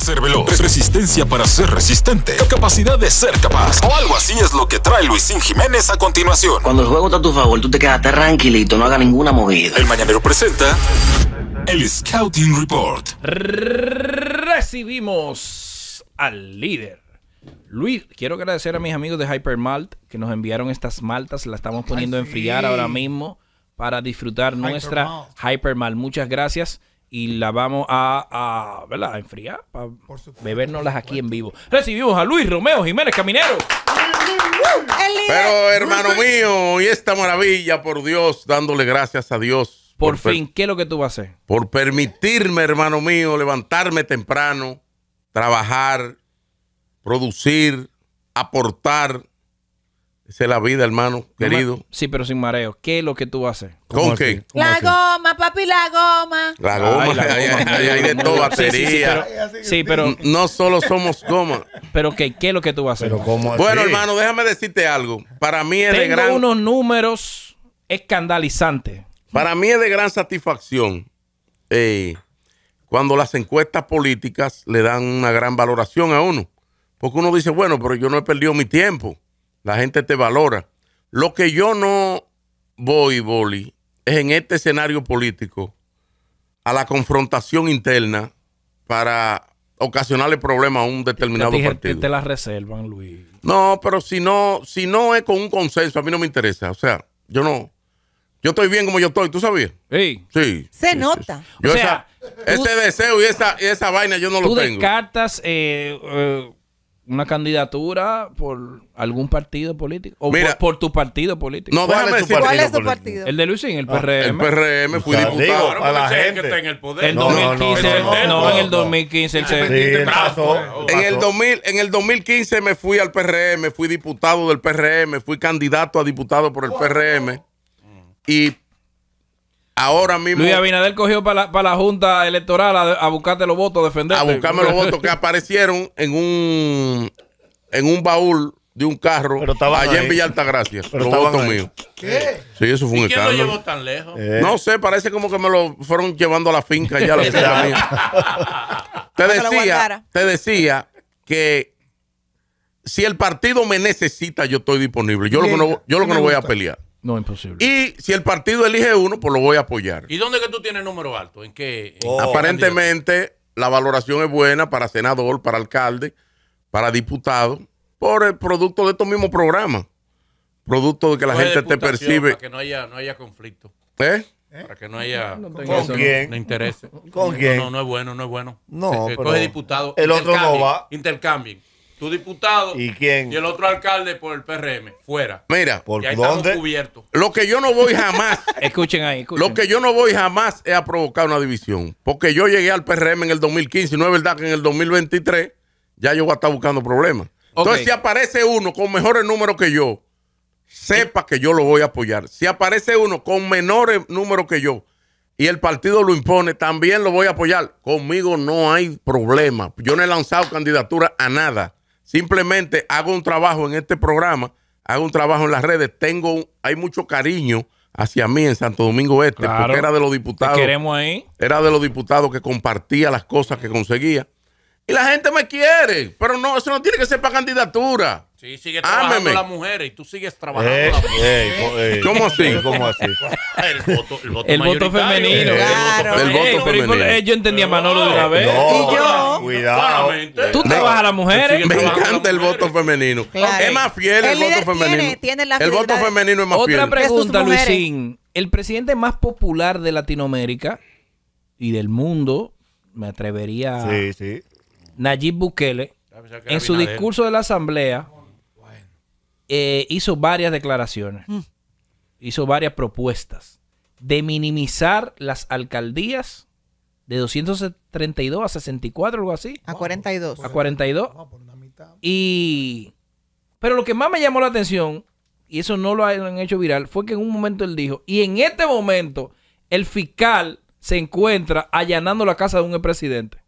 ser veloz, resistencia para ser resistente, La capacidad de ser capaz. O algo así es lo que trae Luisín Jiménez a continuación. Cuando el juego está a tu favor, tú te quedas tranquilito, no haga ninguna movida. El mañanero presenta el Scouting Report. Recibimos al líder. Luis, quiero agradecer a mis amigos de Hypermalt que nos enviaron estas maltas, las estamos poniendo a enfriar ahora mismo para disfrutar nuestra Hypermalt. Muchas gracias y la vamos a, ¿verdad? enfriar para bebernoslas aquí en vivo. Recibimos a Luis Romeo Jiménez Caminero. Pero hermano mío, y esta maravilla, por Dios, dándole gracias a Dios. Por, por fin, ¿qué es lo que tú vas a hacer? Por permitirme, hermano mío, levantarme temprano, trabajar, producir, aportar esa es la vida, hermano, querido. Sí, pero sin mareo. ¿Qué es lo que tú haces? ¿Con qué? La goma, papi, la goma. La goma, Ahí la Hay, de todo, batería. Sí, pero, No solo somos goma. Pero ¿qué, qué es lo que tú vas a hacer? bueno, hermano, déjame decirte algo. Para mí es de gran... unos números escandalizantes. Para mí es de gran satisfacción eh, cuando las encuestas políticas le dan una gran valoración a uno. Porque uno dice, bueno, pero yo no he perdido mi tiempo la gente te valora. Lo que yo no voy, Boli, es en este escenario político a la confrontación interna para ocasionarle problemas a un determinado partido. te la reservan, Luis. No, pero si no, si no es con un consenso, a mí no me interesa. O sea, yo no. Yo estoy bien como yo estoy, ¿tú sabías? Sí. Se nota. o sea, este deseo y esa, esa vaina yo no lo tengo. Tú descartas eh, eh, una candidatura por algún partido político o por, tu partido político. No, ¿Cuál, déjame es, tu partido, ¿Cuál es tu partido? El de Luisín, el ah, PRM. el PRM fui diputado. a la gente. Que está en el poder. no, 2015, no, en el 2015 en el en el 2015 me fui al PRM, fui diputado del PRM, fui candidato a diputado por el PRM y ahora mismo. Luis Abinader cogió para la, Junta Electoral a, buscarte los votos, defenderte. A buscarme los votos que aparecieron en un, en un baúl de un carro allá en Villa Altagracia. Los votos míos. ¿Qué? Sí, eso fue un escándalo. ¿Quién lo llevó tan lejos? Eh. No sé, parece como que me lo fueron llevando a la finca ya te decía, te decía que si el partido me necesita, yo estoy disponible. Yo lo no, yo lo que no voy a pelear. No, imposible. Y si el partido elige uno, pues lo voy a apoyar. ¿Y dónde que tú tienes número alto? ¿En qué? Oh. Aparentemente, la valoración es buena para senador, para alcalde, para diputado, por el producto de estos mismos programas. Producto de que la gente te percibe. Para que no haya, no haya conflicto. ¿Eh? Para que no haya ¿Con quién? No, ¿Con quién? No, es bueno, no es bueno. No, diputado. El otro no va. Intercambien tu diputado y el otro alcalde por el PRM fuera mira por dónde lo que yo no voy jamás escuchen ahí lo que yo no voy jamás es a provocar una división porque yo llegué al PRM en el 2015 y no es verdad que en el 2023 ya yo voy a estar buscando problemas entonces si aparece uno con mejores números que yo sepa que yo lo voy a apoyar si aparece uno con menores números que yo y el partido lo impone, también lo voy a apoyar. Conmigo no hay problema. Yo no he lanzado candidatura a nada. Simplemente hago un trabajo en este programa, hago un trabajo en las redes. Tengo, hay mucho cariño hacia mí en Santo Domingo Este, porque era de los diputados. ahí? Era de los diputados que compartía las cosas que conseguía. Y la gente me quiere, pero no, eso no tiene que ser para candidatura. Sí, sigue trabajando con las mujeres y tú sigues trabajando. Eh, las eh, eh. eh. ¿Cómo así? ¿Cómo así? El voto, el voto femenino. Claro. El voto femenino. yo entendía a Manolo de una vez. y yo. Cuidado. Tú trabajas a las mujeres. Me encanta el voto femenino. Es más fiel el, voto femenino. el voto femenino es más fiel. Otra pregunta, Luisín. El presidente más popular de Latinoamérica y del mundo, me atrevería sí, sí. Nayib Bukele, en su discurso de la asamblea, eh, hizo varias declaraciones, mm. hizo varias propuestas de minimizar las alcaldías de 232 a 64, algo así. A 42. A 42. Y... Pero lo que más me llamó la atención, y eso no lo han hecho viral, fue que en un momento él dijo, y en este momento el fiscal se encuentra allanando la casa de un expresidente.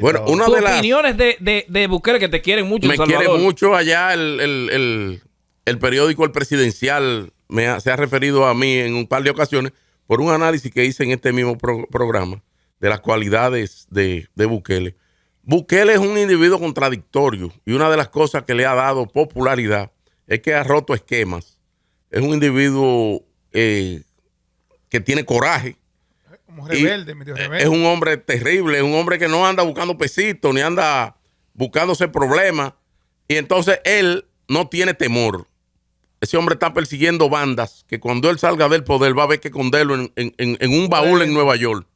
Bueno, una de las opiniones de, de, Bukele que te quieren mucho. Me quiere mucho allá el, periódico El Presidencial se ha referido a mí en un par de ocasiones por un análisis que hice en este mismo programa de las cualidades de, Bukele. Bukele es un individuo contradictorio y una de las cosas que le ha dado popularidad es que ha roto esquemas. Es un individuo eh, que tiene coraje, e-, es un hombre terrible, es un hombre que no anda buscando pesitos, ni anda buscándose problemas. Y entonces él no tiene temor. Ese hombre está persiguiendo bandas que cuando él salga del poder va a haber que esconderlo en, un baúl en Nueva York.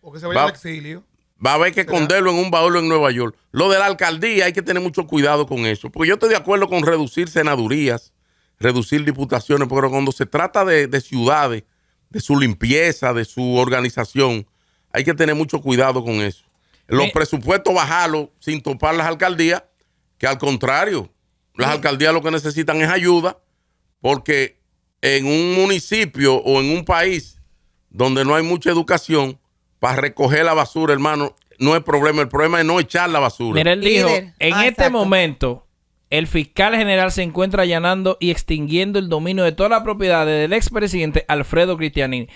O se vaya va, al exilio. Va a haber que esconderlo en un baúl en Nueva York. Lo de la alcaldía hay que tener mucho cuidado con eso. Porque yo estoy de acuerdo con reducir senadurías, reducir diputaciones, pero cuando se trata de, de ciudades de su limpieza, de su organización. Hay que tener mucho cuidado con eso. Los presupuestos bajarlos sin topar las alcaldías, que al contrario, las alcaldías lo que necesitan es ayuda, porque en un municipio o en un país donde no hay mucha educación, para recoger la basura, hermano, no es problema. El problema es no echar la basura. en ah, este momento el fiscal general se encuentra allanando y extinguiendo el dominio de todas las propiedades del expresidente Alfredo Cristianini.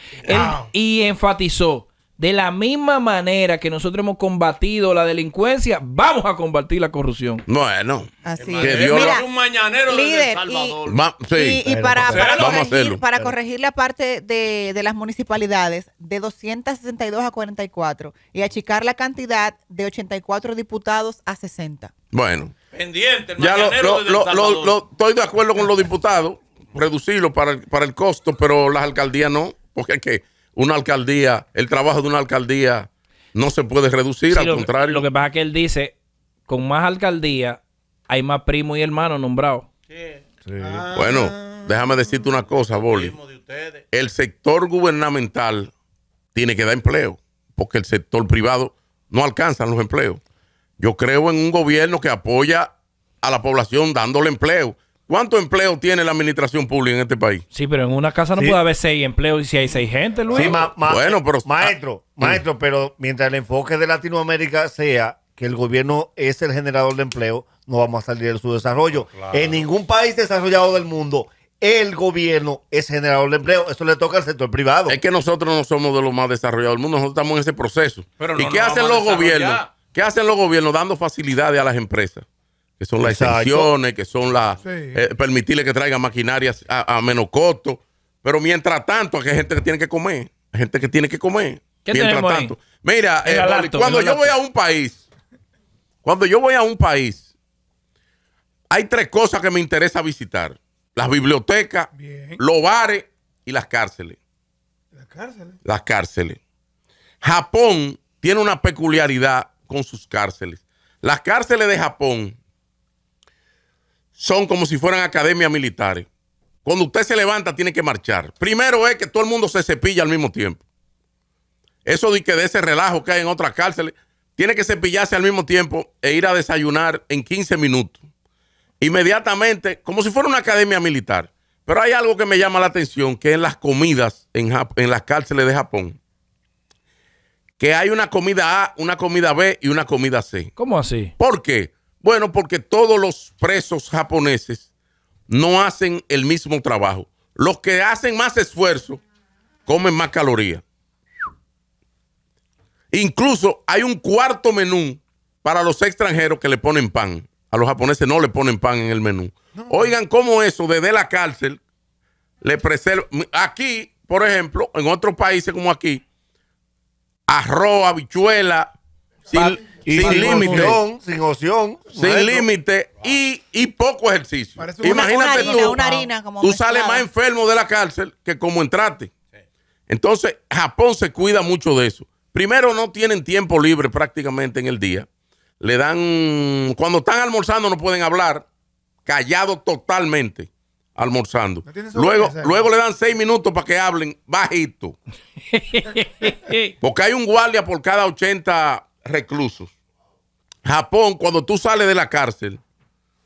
y enfatizó, de la misma manera que nosotros hemos combatido la delincuencia, vamos a combatir la corrupción. Bueno, así que un mañanero líder, Salvador. Y, para, corregir, la parte de, de, las municipalidades, de 262 a 44, y achicar la cantidad de 84 diputados a 60. Bueno ya estoy de acuerdo con los diputados, reducirlo para el, costo, pero las alcaldías no, porque es que una alcaldía, el trabajo de una alcaldía no se puede reducir, al contrario. Lo que pasa es que él dice, con más alcaldía hay más primo y hermano nombrados. Ah. Bueno, déjame decirte una cosa, Boli. El sector gubernamental tiene que dar empleo, porque el sector privado no alcanza los empleos. Yo creo en un gobierno que apoya a la población dándole empleo. ¿Cuánto empleo tiene la administración pública en este país? Sí, pero en una casa no puede haber seis empleos y si hay seis gente, Luis. bueno, pero, ah, maestro, mm. maestro, pero mientras el enfoque de Latinoamérica sea que el gobierno es el generador de empleo, no vamos a salir de su desarrollo. En ningún país desarrollado del mundo el gobierno es generador de empleo. Eso le toca al sector privado. Es que nosotros no somos de los más desarrollados del mundo, nosotros estamos en ese proceso. ¿Y qué hacen los gobiernos? ¿Qué hacen los gobiernos dando facilidades a las empresas? Que son las exenciones, que son las... Eh, permitirle que traigan maquinarias a, menos costo. Pero mientras tanto, hay gente que tiene que comer. Hay gente que tiene que comer. mientras tanto. Mira, eh, cuando yo voy a un país, cuando yo voy a un país, hay tres cosas que me interesa visitar. Las bibliotecas, los bares y las cárceles. ¿Las cárceles? Las cárceles. Japón tiene una peculiaridad con sus cárceles. Las cárceles de Japón son como si fueran academias militares. Cuando usted se levanta, tiene que marchar. Primero es que todo el mundo se cepilla al mismo tiempo. Eso de que de ese relajo que hay en otras cárceles, tiene que cepillarse al mismo tiempo e ir a desayunar en 15 minutos. Inmediatamente, como si fuera una academia militar. Pero hay algo que me llama la atención, que es las comidas en, en las cárceles de Japón que hay una comida A, una comida B y una comida C. ¿Cómo así? ¿Por qué? Bueno, porque todos los presos japoneses no hacen el mismo trabajo. Los que hacen más esfuerzo comen más calorías. Incluso hay un cuarto menú para los extranjeros que le ponen pan. A los japoneses no le ponen pan en el menú. Oigan cómo eso desde la cárcel le preserva. Aquí, por ejemplo, en otros países como aquí, arroz, habichuela, sin, sin, límite. sin opción, Sin límite y, poco ejercicio. Imagínate tú, tú sales más enfermo de la cárcel que como entraste. Entonces, Japón se cuida mucho de eso. Primero, no tienen tiempo libre prácticamente en el día. Le dan, cuando están almorzando no pueden hablar, callado totalmente almorzando. luego, luego le dan seis minutos para que hablen bajito. Porque hay un guardia por cada 80 reclusos. Japón, cuando tú sales de la cárcel,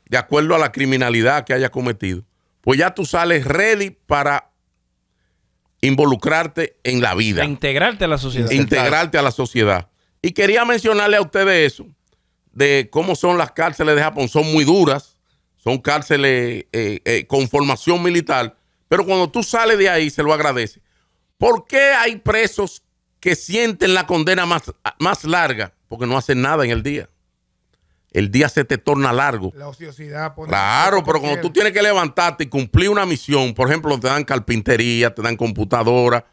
de acuerdo a la criminalidad que hayas cometido, pues ya tú sales ready para involucrarte en la vida. Integrarte a la sociedad. Integrarte a la sociedad. Y quería mencionarle a ustedes eso, de cómo son las cárceles de Japón. Son muy duras son cárceles eh, eh, con formación militar, pero cuando tú sales de ahí se lo agradece. ¿Por qué hay presos que sienten la condena más, más larga? Porque no hacen nada en el día. El día se te torna largo. La ociosidad. claro, pero cuando tú tienes que levantarte y cumplir una misión, por ejemplo, te dan carpintería, te dan computadora,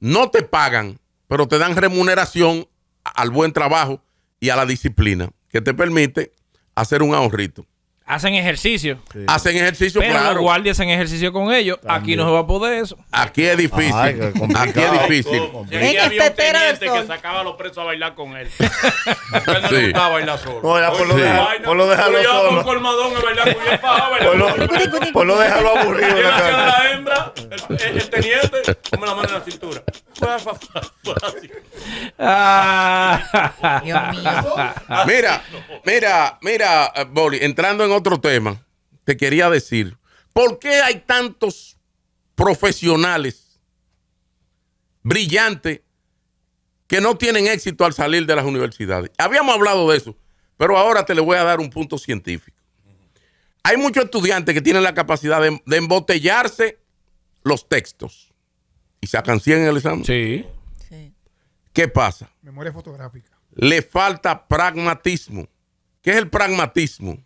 no te pagan, pero te dan remuneración al buen trabajo y a la disciplina, que te permite hacer un ahorrito. Hacen ejercicio. Hacen ejercicio, Pero claro. Los guardias hacen ejercicio con ellos. Aquí no se va a poder eso. Aquí es difícil. Aquí es difícil. En este había un teniente que sacaba a los presos a bailar con él. él no sí. le bailar solo. No, por lo, sí. por lo dejarlo Yo solo. Un colmadón a bailar con él para bailar. Por lo, por lo dejarlo aburrido. la hembra, el, el, teniente, come la mano en la cintura. Ah. Mira, mira, mira, Boli, entrando en otro tema, te quería decir, ¿por qué hay tantos profesionales brillantes que no tienen éxito al salir de las universidades? Habíamos hablado de eso, pero ahora te le voy a dar un punto científico. Hay muchos estudiantes que tienen la capacidad de, embotellarse los textos y sacan 100 en el examen. ¿Qué pasa? Memoria fotográfica. Le falta pragmatismo. ¿Qué es el pragmatismo?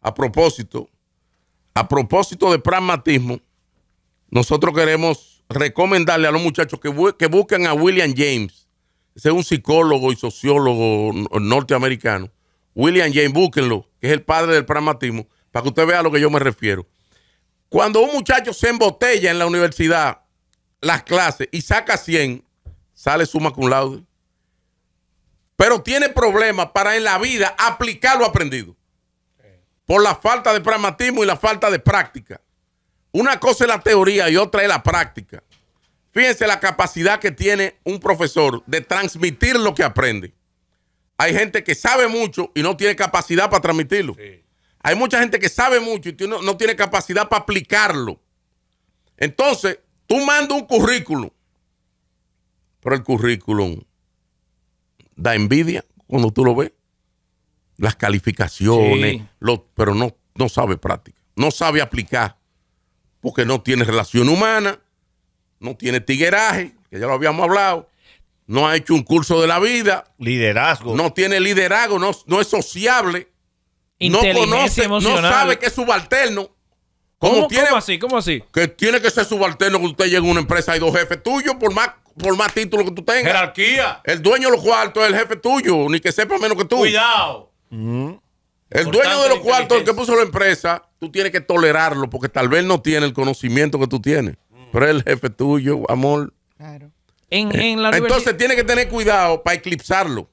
a propósito, a propósito de pragmatismo, nosotros queremos recomendarle a los muchachos que, busquen a William James. Ese es un psicólogo y sociólogo norteamericano. William James, búsquenlo, que es el padre del pragmatismo, para que usted vea a lo que yo me refiero. Cuando un muchacho se embotella en la universidad, las clases, y saca 100, sale suma cum laude. Pero tiene problemas para en la vida aplicar lo aprendido por la falta de pragmatismo y la falta de práctica. Una cosa es la teoría y otra es la práctica. Fíjense la capacidad que tiene un profesor de transmitir lo que aprende. Hay gente que sabe mucho y no tiene capacidad para transmitirlo. Hay mucha gente que sabe mucho y no, no tiene capacidad para aplicarlo. Entonces, tú mandas un currículum, pero el currículum da envidia cuando tú lo ves las calificaciones, pero no, no sabe práctica, no sabe aplicar, porque no tiene relación humana, no tiene tigueraje, que ya lo habíamos hablado, no ha hecho un curso de la vida. Liderazgo. No tiene liderazgo, no, no es sociable, no conoce, emocional. no sabe que es subalterno. ¿Cómo, tiene, ¿Cómo así? ¿Cómo así? Que tiene que ser subalterno que usted llegue a una empresa y dos jefes tuyos, por más por más título que tú tengas. Jerarquía. El dueño de los cuartos es el jefe tuyo, ni que sepa menos que tú. Cuidado. El dueño de los cuartos, el que puso la empresa, tú tienes que tolerarlo porque tal vez no tiene el conocimiento que tú tienes. Mm. Pero es el jefe tuyo, amor. Eh, entonces tiene que tener cuidado para eclipsarlo.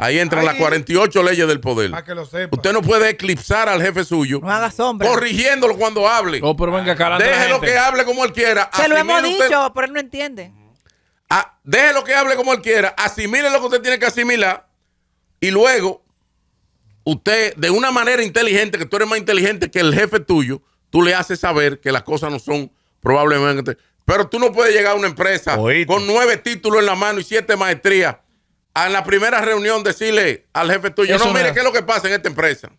Ahí entran las 48 leyes del poder. Para que lo sepa. Usted no puede eclipsar al jefe suyo. No Corrigiéndolo cuando hable. Oh, pero venga, Déjelo que hable como él quiera. Se lo hemos dicho, pero él no entiende. Ah, deje lo que hable como él quiera. Asimile lo que usted tiene que asimilar. Y luego usted, de una manera inteligente, que tú eres más inteligente que el jefe tuyo, tú le haces saber que las cosas no son probablemente. Pero tú no puedes llegar a una empresa con nueve títulos en la mano y siete maestrías a la primera reunión decirle al jefe tuyo, no, mire, ¿qué es lo que pasa en esta empresa?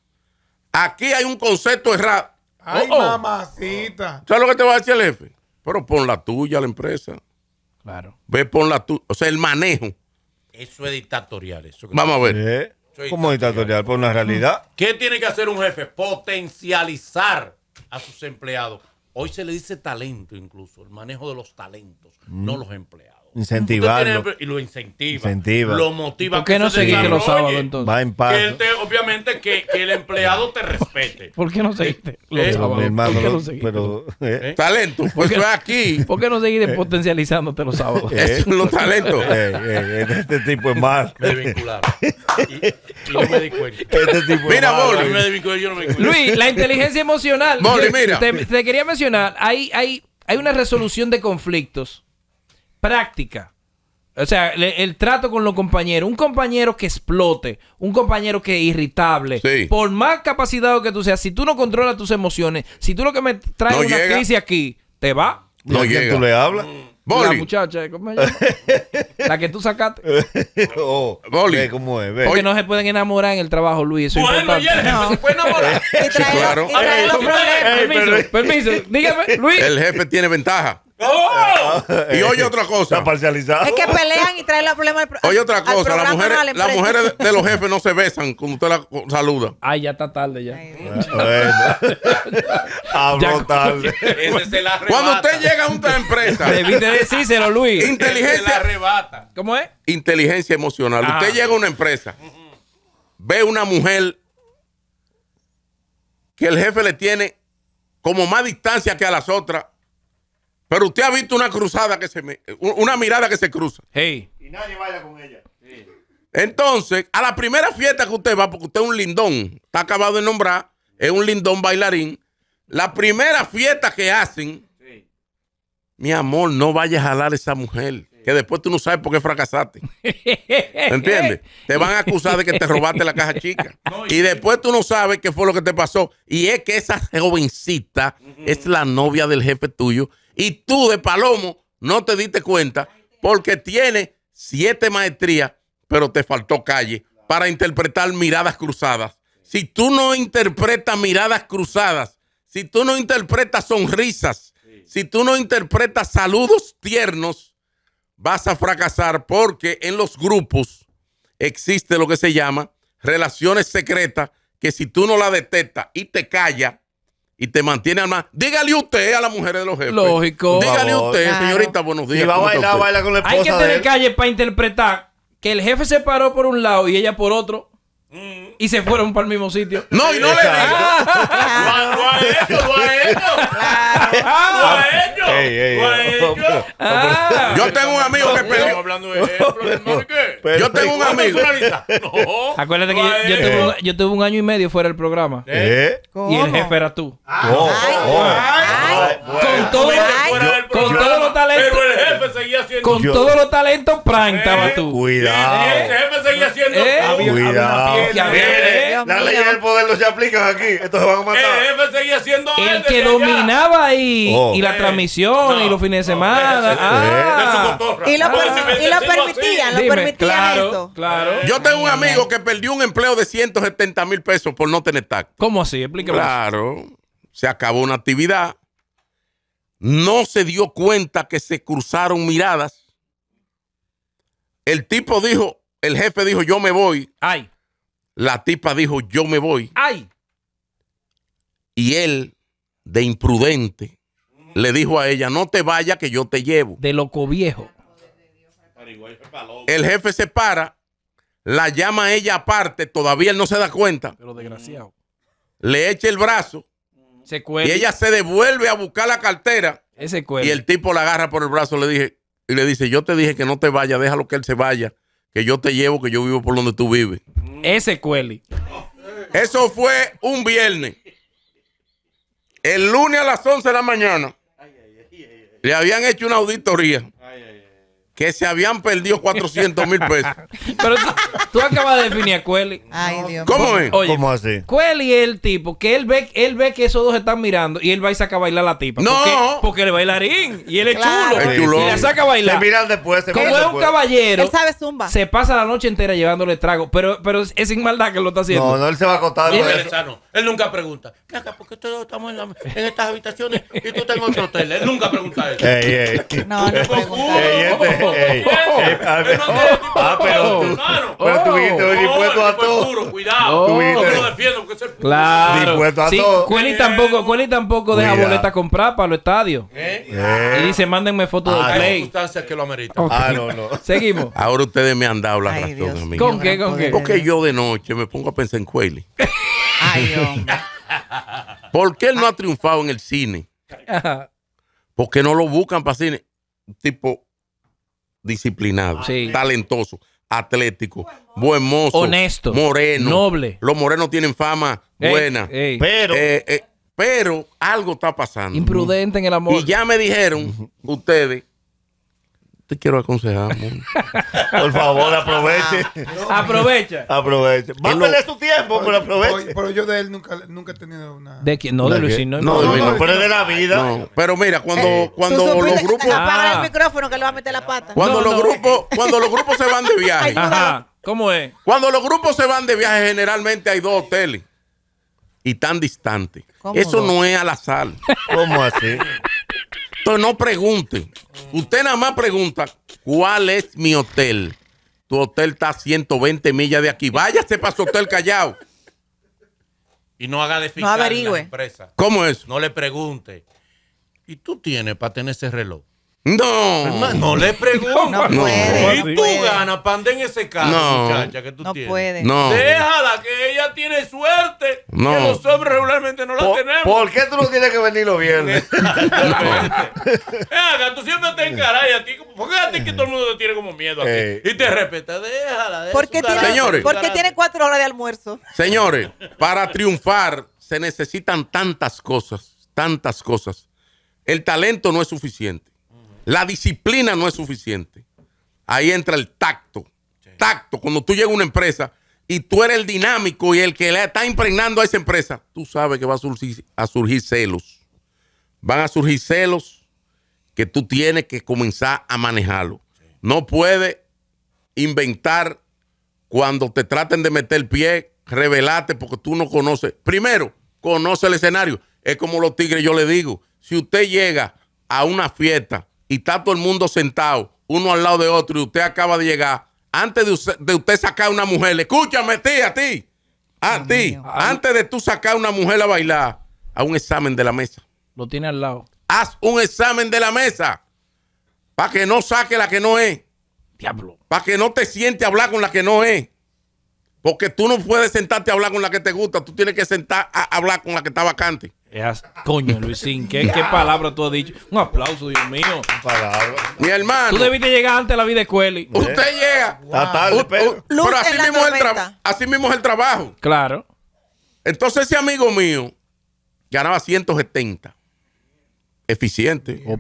Aquí hay un concepto errado. Ay, oh, oh. mamacita. ¿Sabes lo que te va a decir el jefe? Pero pon la tuya a la empresa. Claro. Ve, pon la tuya. O sea, el manejo. Eso es dictatorial. Eso Vamos a ver como dictatorial, por una realidad. ¿Qué tiene que hacer un jefe? Potencializar a sus empleados. Hoy se le dice talento incluso, el manejo de los talentos, no mm. los empleados. Incentivar y lo incentiva, Lo motiva. ¿Por qué no seguiste los sábados entonces? Va en paz. obviamente que, el empleado te respete. ¿Por qué no seguiste eh, los eh, sábados? no eh. Talento, pues aquí. ¿Por qué no seguiste potencializándote los sábados? es los talentos. este tipo es más Me Y, no me di cuenta. Este no Luis, la inteligencia emocional. Molly, mira. te, quería mencionar, hay, hay, hay una resolución de conflictos práctica. O sea, el, trato con los compañeros. Un compañero que explote, un compañero que es irritable. Por más capacitado que tú seas, si tú no controlas tus emociones, si tú lo que me traes es una crisis aquí, te va. No llega. tú le hablas? Mm. La muchacha, La que tú sacaste. Oh, ¿Cómo es? Porque no se pueden enamorar en el trabajo, Luis. es importante. No. se puede enamorar. claro. permiso. Dígame, Luis. El jefe tiene ventaja. ¡Oh! Y oye eh, otra cosa. Es que pelean y traen los problemas. oye otra cosa, las mujeres, de, los jefes no se besan cuando usted la saluda. Ay, ya está tarde ya. cuando usted llega a una empresa. Debiste decírselo, Luis. Inteligencia. Se la arrebata. ¿Cómo es? Inteligencia emocional. Ah, usted llega a una empresa, ve una mujer que el jefe le tiene como más distancia que a las otras pero usted ha visto una cruzada que se me, una mirada que se cruza. Hey. Y nadie baila con ella. Entonces, a la primera fiesta que usted va, porque usted es un lindón, está acabado de nombrar, es un lindón bailarín. La primera fiesta que hacen, mi amor, no vayas a jalar a esa mujer, que después tú no sabes por qué fracasaste. ¿Entiendes? te van a acusar de que te robaste la caja chica. y después tú no sabes qué fue lo que te pasó. Y es que esa jovencita es la novia del jefe tuyo y tú de Palomo no te diste cuenta porque tiene siete maestrías, pero te faltó calle para interpretar miradas cruzadas. Si tú no interpretas miradas cruzadas, si tú no interpretas sonrisas, si tú no interpretas saludos tiernos, vas a fracasar porque en los grupos existe lo que se llama relaciones secretas que si tú no la detectas y te callas, y te mantiene al más. Dígale usted a las mujeres de los jefes. Lógico. Dígale usted, señorita, buenos días. va a bailar, con Hay que tener calle para interpretar que el jefe se paró por un lado y ella por otro. Y se fueron para el mismo sitio. No, y no le digo. Lo ha hecho, lo ha hecho. Lo ha hecho. Yo tengo un amigo que perdió. hablando de ejemplo, Yo tengo un amigo. Acuérdate que yo, yo, tuve un, yo, tuve un, año y medio fuera del programa. ¿Eh? ¿Eh? Y el jefe era tú. Ah, oh, oh, con todo con todos los talentos. Pero el jefe seguía siendo Con todos los talentos, prank estaba ¿Eh? tú. Cuidado. ¿Eh? El jefe seguía siendo Cuidado. Eh, la ley del poder no se aplica aquí. El que dominaba ahí. Oh. Y la eh, transmisión y los fines de semana. Ah. Y lo, ah. permitía, lo permitían, claro, Yo tengo un amigo que perdió un empleo de 170 mil pesos por no tener tacto. ¿Cómo así? Explíqueme. Claro. Se acabó una actividad. No se dio cuenta que se cruzaron miradas. El tipo dijo, el jefe dijo, yo me voy. Ay. La tipa dijo, yo me voy. ¡Ay! Y él, de imprudente, le dijo a ella, no te vayas que yo te llevo. De loco viejo. El jefe se para, la llama a ella aparte, todavía él no se da cuenta. Pero desgraciado. Le echa el brazo. Se y ella se devuelve a buscar la cartera. Ese y el tipo la agarra por el brazo le dije, y le dice, yo te dije que no te vayas, déjalo que él se vaya que yo te llevo, que yo vivo por donde tú vives. Ese Cueli. Eso fue un viernes. El lunes a las 11 de la mañana le habían hecho una auditoría que se habían perdido 400 mil pesos. Pero tú, acabas de definir a Cueli. Ay, Dios ¿Cómo es? ¿Cómo así? Cueli es el tipo que él ve, él ve que esos dos están mirando y él va y saca a bailar a la tipa. No. Porque, porque el bailarín y él es chulo. Y la saca a bailar. Se miran después. Como es un caballero. Él sabe zumba. Se pasa la noche entera llevándole trago. Pero, pero es sin maldad que lo está haciendo. No, no, él se va a contar. él, él nunca pregunta. Acá, ¿por qué todos estamos en, estas habitaciones y tú estás en otro hotel? Él nunca pregunta eso. Ey, ey. No, no no pero tú a lo defiendo porque es Claro. Cueli tampoco, Cueli tampoco deja boleta comprar para los estadios. Y dice, mándenme fotos de play. que lo amerita. Ah, no, Seguimos. Ahora ustedes me han dado la razón a ¿Con qué, con qué? Porque yo de noche me pongo a pensar en Cueli. Ay, hombre. ¿Por qué él no ha triunfado en el cine? Porque no lo buscan para cine. Tipo, disciplinado, talentoso, atlético, buen honesto, moreno, noble. Los morenos tienen fama buena, pero eh, eh, pero algo está pasando. Imprudente en el amor. Y ya me dijeron ustedes te quiero aconsejar. por favor, aproveche. aprovecha aprovecha. Aproveche. Va a perder su tiempo, pero aproveche. Pero, yo de él nunca, nunca he tenido una. ¿De quién? No, de, de Luisino. No, no, no, pero de la vida. Pero mira, cuando, eh. cuando los grupos. el ah. micrófono que va a meter la pata. Cuando, los, Grupos, cuando los grupos se van de viaje. Ajá. ¿Cómo es? Cuando los grupos se van de viaje, generalmente hay dos hoteles y tan distantes. Eso no? no es al azar. ¿Cómo así? no pregunte. Usted nada más pregunta, ¿cuál es mi hotel? Tu hotel está a 120 millas de aquí. Váyase para su hotel callado. Y no haga de la empresa. ¿Cómo es? No le pregunte. ¿Y tú tienes para tener ese reloj? No. No le pregunto. No, puede. Y tú ganas en ese carro, no. muchacha, que tú tienes. Puede. No puede. Déjala, que ella tiene suerte. No. Que los hombres regularmente no la tenemos. ¿Por qué tú no tienes que venir los viernes? Haga, tú siempre te encaras a ti. que todo el mundo te tiene como miedo aquí. Eh. Y te respeta. Déjala. déjala ¿Por qué porque tiene cuatro horas de almuerzo. Señores, para triunfar se necesitan tantas cosas. Tantas cosas. El talento no es suficiente. La disciplina no es suficiente. Ahí entra el tacto. Tacto. Cuando tú llegas a una empresa y tú eres el dinámico y el que le está impregnando a esa empresa, tú sabes que va a surgir, celos. Van a surgir celos que tú tienes que comenzar a manejarlo. No puedes inventar cuando te traten de meter el pie, revelate porque tú no conoces. Primero, conoce el escenario. Es como los tigres, yo le digo, si usted llega a una fiesta y está todo el mundo sentado, uno al lado de otro, y usted acaba de llegar, antes de usted, sacar a sacar una mujer, escúchame, tía, a ti, a ti, antes de tú sacar una mujer a bailar, a un examen de la mesa. Lo tiene al lado. Haz un examen de la mesa para que no saque la que no es. Diablo. Para que no te siente a hablar con la que no es. Porque tú no puedes sentarte a hablar con la que te gusta, tú tienes que sentar a hablar con la que está vacante coño, Luisín, ¿qué, palabra tú has dicho? Un aplauso, Dios mío. Mi hermano. Tú debiste llegar antes a la vida de Usted llega. pero, así, mismo es el trabajo. Claro. Entonces, ese amigo mío ganaba 170. Eficiente. Oh,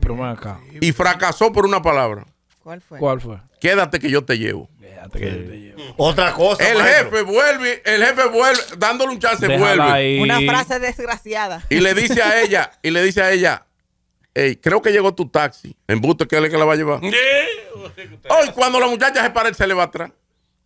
y fracasó por una palabra. ¿Cuál fue? ¿Cuál fue? Quédate que yo te llevo. Mm. Otra cosa. El jefe vuelve, el jefe vuelve, dándole un chance, vuelve. Una frase desgraciada. Y le dice a ella, y le dice a ella, hey, creo que llegó tu taxi. En busto, que es que la va a llevar? Hoy, cuando la muchacha se para, se le va atrás.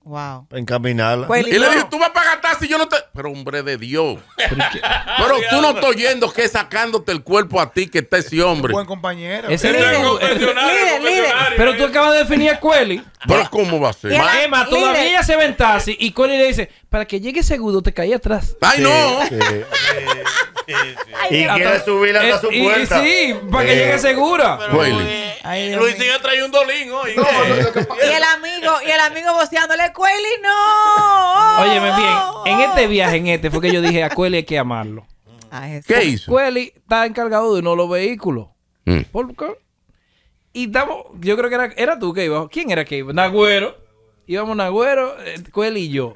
Wow. Encaminarla. Pues, y le dijo, tú vas a pagar si yo no te. Pero hombre de Dios. Pero tú no estás oyendo que sacándote el cuerpo a ti que está ese hombre. Buen compañero. Ese líder, eh, Pero tú acabas de definir a Cueli. Pero ¿cómo va a ser? Emma todavía ella se ve así taxi y Quelly le dice, para que llegue seguro te caí atrás. ¡Ay, no! y quiere subir hasta eh, su puerta. Y, sí, para que eh, llegue segura. Quelly. Luis trae un dolín y el amigo, y el amigo boceándole, Cueli, no. Óyeme bien, en este viaje, en este, fue que yo dije, a Cueli hay que amarlo. ¿Qué hizo? Cueli está encargado de uno de los vehículos. Mm. ¿Por qué? Y estamos, yo creo que era, era tú que ibas. ¿Quién era que iba? Nagüero. Íbamos Nagüero, eh, Cueli y yo.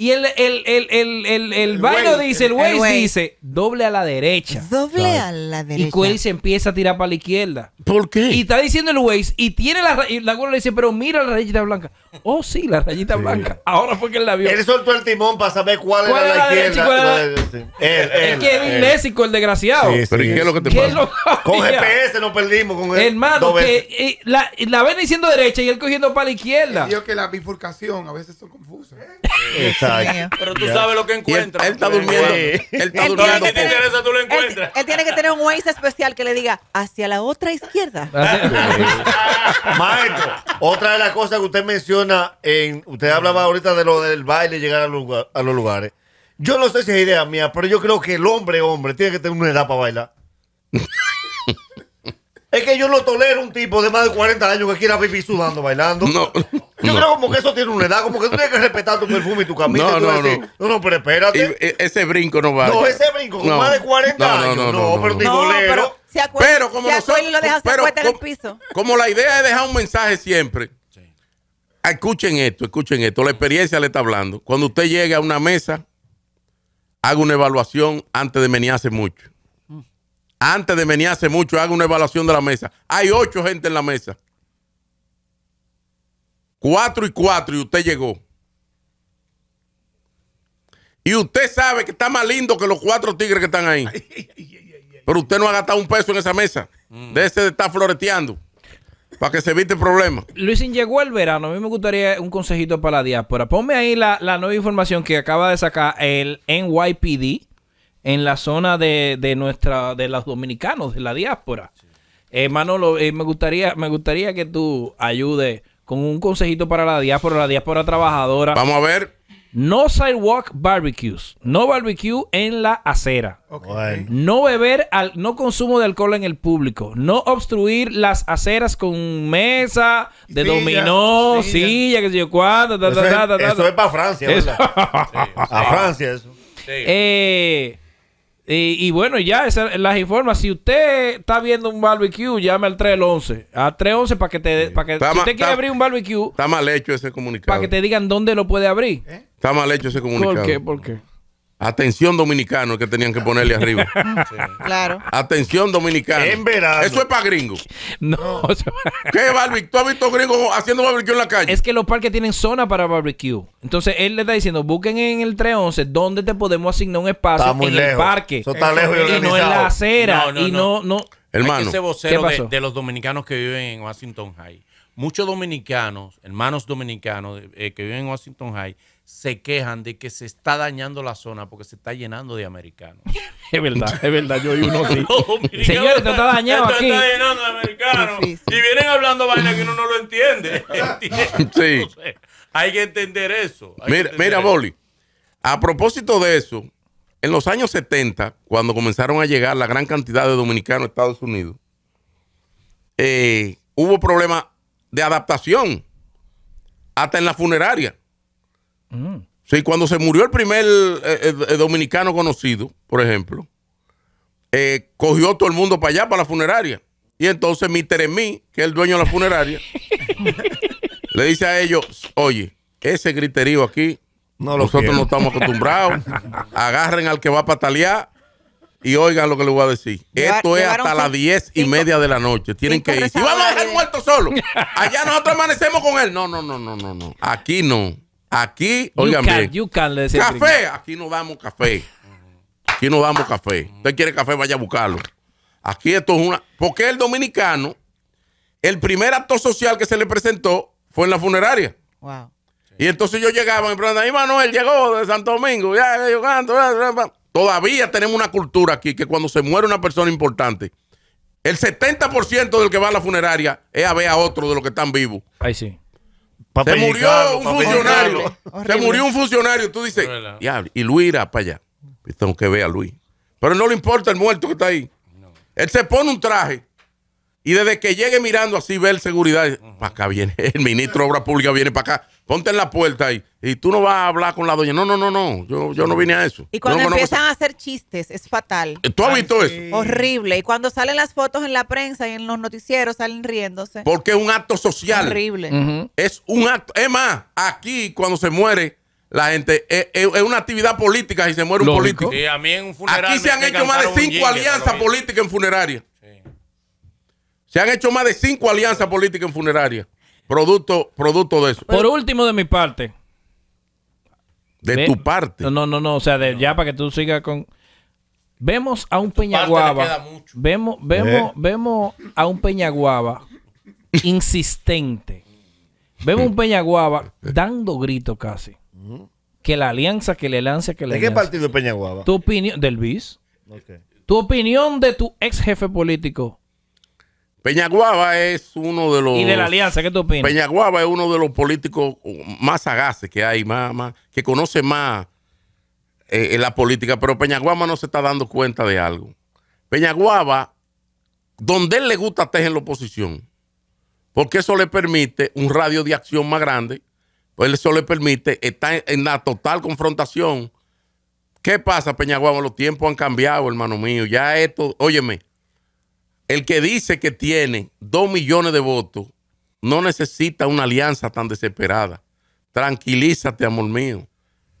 Y el, el, dice, el Waze dice, doble a la derecha. Doble a la derecha. Y Quail se empieza a tirar para la izquierda. ¿Por qué? Y está diciendo el Waze, y tiene la... Y la le dice, pero mira la rayita blanca. Oh, sí, la rayita blanca. Ahora fue que él la vio. Él soltó el timón para saber cuál, era, la izquierda. Él, él, es que es inésico el desgraciado. Sí, Pero qué es lo que te pasa? Con GPS nos perdimos con él. Hermano, que eh, la, la ven diciendo derecha y él cogiendo para la izquierda. yo que la bifurcación a veces son confusas. Pero tú sabes lo que encuentras. Él, está durmiendo. Él está durmiendo. tú lo encuentras. Él, tiene que tener un Waze especial que le diga hacia la otra izquierda. Ah, Maestro, otra de las cosas que usted menciona en. Usted hablaba ahorita de lo del baile, llegar a, los lugares. Yo no sé si es idea mía, pero yo creo que el hombre, hombre, tiene que tener una edad para bailar. es que yo no tolero un tipo de más de 40 años que quiera vivir sudando, bailando. No. Yo creo como que eso tiene una edad, como que tú tienes que respetar tu perfume y tu camisa. No, no, no, no. pero espérate. E, ese brinco no va. No, ese brinco con más de 40 años. No, pero no pero, pero como lo Como la idea es dejar un mensaje siempre Ah, escuchen esto, escuchen esto. La experiencia le está hablando. Cuando usted llegue a una mesa, haga una evaluación antes de menearse mucho. Antes de menearse mucho, haga una evaluación de la mesa. Hay ocho gente en la mesa. Cuatro y cuatro y usted llegó. Y usted sabe que está más lindo que los cuatro tigres que están ahí. Pero usted no ha gastado un peso en esa mesa. Mm. De ese de estar floreteando. Para que se evite el problema. Luis llegó el verano. A mí me gustaría un consejito para la diáspora. Ponme ahí la, nueva información que acaba de sacar el NYPD en la zona de, de nuestra de los dominicanos, de la diáspora. Eh, Manolo, eh, me gustaría me gustaría que tú ayudes con un consejito para la diáspora, la diáspora trabajadora. Vamos a ver. No sidewalk barbecues. No barbecue en la acera. No beber, al, no consumo de alcohol en el público. No obstruir las aceras con mesa de dominó, silla. qué que sé yo cuánto. eso, es, es, para Francia, ¿verdad? A Francia eso. Eh, eh, y bueno, ya, esas las informas. Si usted está viendo un barbecue, llame al 311. A 311 para que te. Para que, si usted quiere abrir un barbecue. Está mal hecho ese comunicado. Para que te digan dónde lo puede abrir. Está mal hecho ese comunicado. ¿Por qué? ¿Por qué? Atención dominicano que tenían que ponerle arriba. Ah, claro. Atención dominicano. En verano. Eso es para gringos. No. ¿Qué barbecue? ¿Tú has visto gringos haciendo barbecue en la calle? Es que los parques tienen zona para barbecue. Entonces él le está diciendo, busquen en el 311 dónde te podemos asignar un espacio en el parque. Eso está lejos y, no en la acera. y no, no. Hermano. Ese vocero de, los dominicanos que viven en Washington High. Muchos dominicanos, hermanos dominicanos eh, que viven en Washington High, se quejan de que se está dañando la zona porque se está llenando de americanos. es verdad, es verdad, yo uno sí Señores, está dañado aquí. está llenando de americanos. Y vienen hablando vainas que uno no lo entiende. sí. Entonces, hay que entender eso. mira, Boli, a propósito de eso, en los años 70, cuando comenzaron a llegar la gran cantidad de dominicanos a Estados Unidos, eh, hubo problemas de adaptación, hasta en la funeraria. Sí, cuando se murió el primer eh, eh, eh, dominicano conocido, por ejemplo, cogió todo el mundo para allá, para la funeraria. Y entonces Mr. Emí, que es el dueño de la funeraria, le dice a ellos, oye, ese griterío aquí, no nosotros no estamos acostumbrados, agarren al que va a patalear y oigan lo que les voy a decir. Esto es hasta las diez y media de la noche, tienen que ir. Si vamos a dejar muerto solo. Allá nosotros amanecemos con él. No, no, no, no, no, no. Aquí no. Aquí, oigan café, aquí no damos café. Aquí no damos café. Usted quiere café, vaya a buscarlo. Aquí esto es una. Porque el dominicano, el primer acto social que se le presentó fue en la funeraria. Wow. Y entonces yo llegaba y me preguntaba, Manuel llegó de Santo Domingo, Todavía tenemos una cultura aquí que cuando se muere una persona importante, el 70% del que va a la funeraria es a ver a otro de los que están vivos. Ahí sí se murió un funcionario. Se murió un funcionario. Tú dices, Y Luis irá para allá. que ver a Luis. Pero no le importa el muerto que está ahí. Él se pone un traje. Y desde que llegue mirando así, ve el seguridad. Para acá viene. El ministro de Obras Públicas viene para acá ponte en la puerta ahí. Y tú no vas a hablar con la doña. No, no, no, no. Yo, no vine a eso. Y cuando empiezan a hacer chistes, es fatal. Eh, ¿Tú has visto eso? Horrible. Y cuando salen las fotos en la prensa y en los noticieros, salen riéndose. Porque es un acto social. Horrible. Es un acto. Es más, aquí cuando se muere, la gente. Es, una actividad política Si se muere un político. Sí, a mí en un funeral Aquí se han hecho más de cinco alianzas políticas en funeraria. Se han hecho más de cinco alianzas políticas en funeraria. Producto, producto de eso. Por último, de mi parte. De tu parte. No, no, no, o sea, de, ya para que tú sigas con. Vemos a un Peñaguaba. Vemos, vemos, eh. vemos a un Peñaguaba insistente. Vemos un Peñaguaba dando grito casi. Que la alianza, que le lance que le ¿De qué partido Peñaguaba? Tu opinión, del BIS. Tu opinión de tu ex jefe político Peñaguaba es uno de los. ¿Y de la alianza? ¿Qué tú opinas? Peñaguaba es uno de los políticos más sagaces que hay, que conoce más eh, la política, pero Peñaguaba no se está dando cuenta de algo. Peñaguaba, donde él le gusta, estar en la oposición, porque eso le permite un radio de acción más grande, pues eso le permite estar en la total confrontación. ¿Qué pasa, Peñaguaba? Los tiempos han cambiado, hermano mío. Ya esto, óyeme el que dice que tiene dos millones de votos no necesita una alianza tan desesperada. Tranquilízate, amor mío,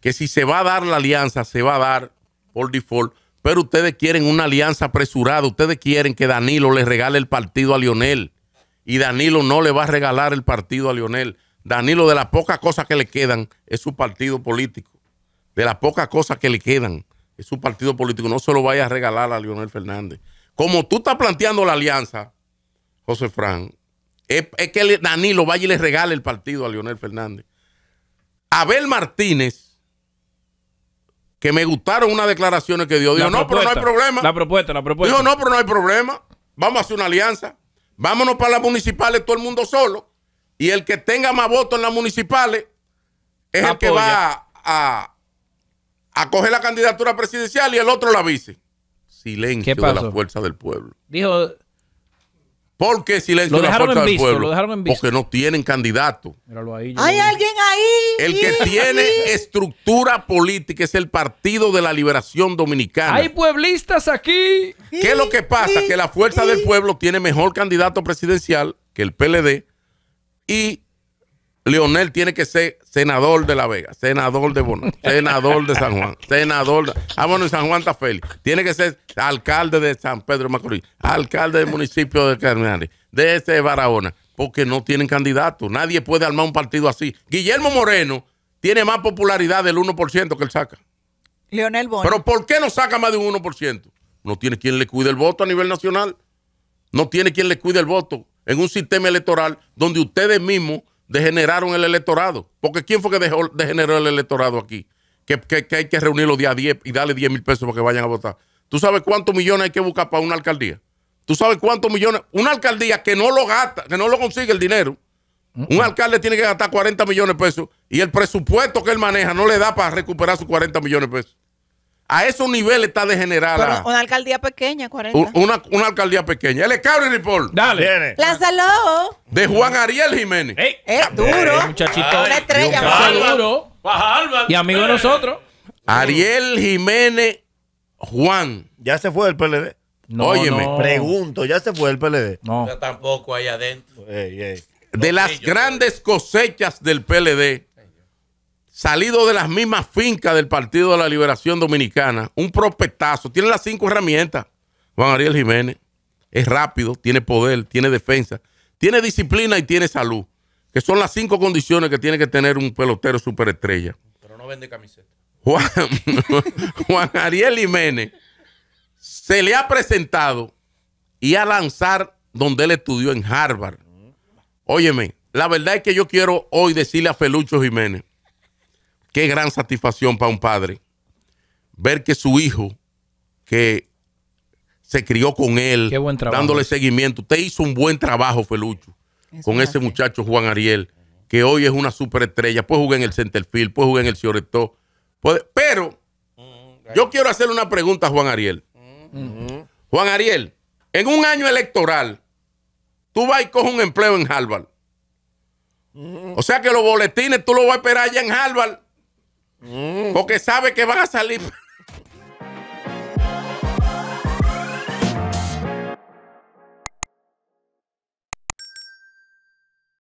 que si se va a dar la alianza, se va a dar por default. Pero ustedes quieren una alianza apresurada, ustedes quieren que Danilo le regale el partido a Lionel. Y Danilo no le va a regalar el partido a Lionel. Danilo, de las pocas cosas que le quedan, es su partido político. De las pocas cosas que le quedan, es su partido político. No se lo vaya a regalar a Lionel Fernández como tú estás planteando la alianza, José Fran, es, que Danilo vaya y le regale el partido a Leonel Fernández. Abel Martínez, que me gustaron unas declaraciones que dio, dijo, no, pero no hay problema. La propuesta, la propuesta. Dijo, no, pero no hay problema. Vamos a hacer una alianza. Vámonos para las municipales, todo el mundo solo. Y el que tenga más votos en las municipales es el que va a, a coger la candidatura presidencial y el otro la vice silencio de la fuerza del pueblo. Dijo. ¿Por qué silencio de la fuerza del pueblo? Porque no tienen candidato. Hay alguien ahí. El que tiene estructura política es el Partido de la Liberación Dominicana. Hay pueblistas aquí. ¿Qué es lo que pasa? que la fuerza del pueblo tiene mejor candidato presidencial que el PLD y Leonel tiene que ser senador de La Vega, senador de Bonao, senador de San Juan, senador. De, ah, bueno, en San Juan está Tiene que ser alcalde de San Pedro Macorís, alcalde del municipio de Carmenares, de ese Barahona, porque no tienen candidato. Nadie puede armar un partido así. Guillermo Moreno tiene más popularidad del 1% que él saca. Leonel Bono. Pero ¿por qué no saca más de un 1%? No tiene quien le cuide el voto a nivel nacional. No tiene quien le cuide el voto en un sistema electoral donde ustedes mismos degeneraron el electorado. Porque ¿quién fue que degeneró el electorado aquí? Que, hay que reunirlo día 10 y darle 10 mil pesos para que vayan a votar. ¿Tú sabes cuántos millones hay que buscar para una alcaldía? ¿Tú sabes cuántos millones? Una alcaldía que no lo gasta, que no lo consigue el dinero. Un alcalde tiene que gastar 40 millones de pesos y el presupuesto que él maneja no le da para recuperar sus 40 millones de pesos. A esos niveles está degenerada. una alcaldía pequeña, 40. Una, alcaldía pequeña. es Cabri Ripoll! Dale. la salud De Juan Ariel Jiménez. es duro. muchachito. Una duro. y amigo de nosotros. Ariel Jiménez Juan. Ya se fue del PLD. No, Óyeme. Pregunto, ¿ya se fue del PLD? No. Yo tampoco ahí adentro. De las grandes cosechas del PLD salido de las mismas fincas del Partido de la Liberación Dominicana, un prospectazo, tiene las cinco herramientas. Juan Ariel Jiménez es rápido, tiene poder, tiene defensa, tiene disciplina y tiene salud, que son las cinco condiciones que tiene que tener un pelotero superestrella. Pero no vende camiseta. Juan, Ariel Jiménez se le ha presentado y a lanzar donde él estudió en Harvard. Óyeme, la verdad es que yo quiero hoy decirle a Felucho Jiménez, Qué gran satisfacción para un padre ver que su hijo, que se crió con él, dándole seguimiento, usted hizo un buen trabajo, Felucho, con ese muchacho Juan Ariel, que hoy es una superestrella, puede jugar en el centerfield, puede jugar en el Cioreto. puede... pero yo quiero hacerle una pregunta a Juan Ariel. Juan Ariel, en un año electoral, tú vas y coges un empleo en Harvard. O sea que los boletines tú los vas a esperar allá en Harvard porque sabe que van a salir.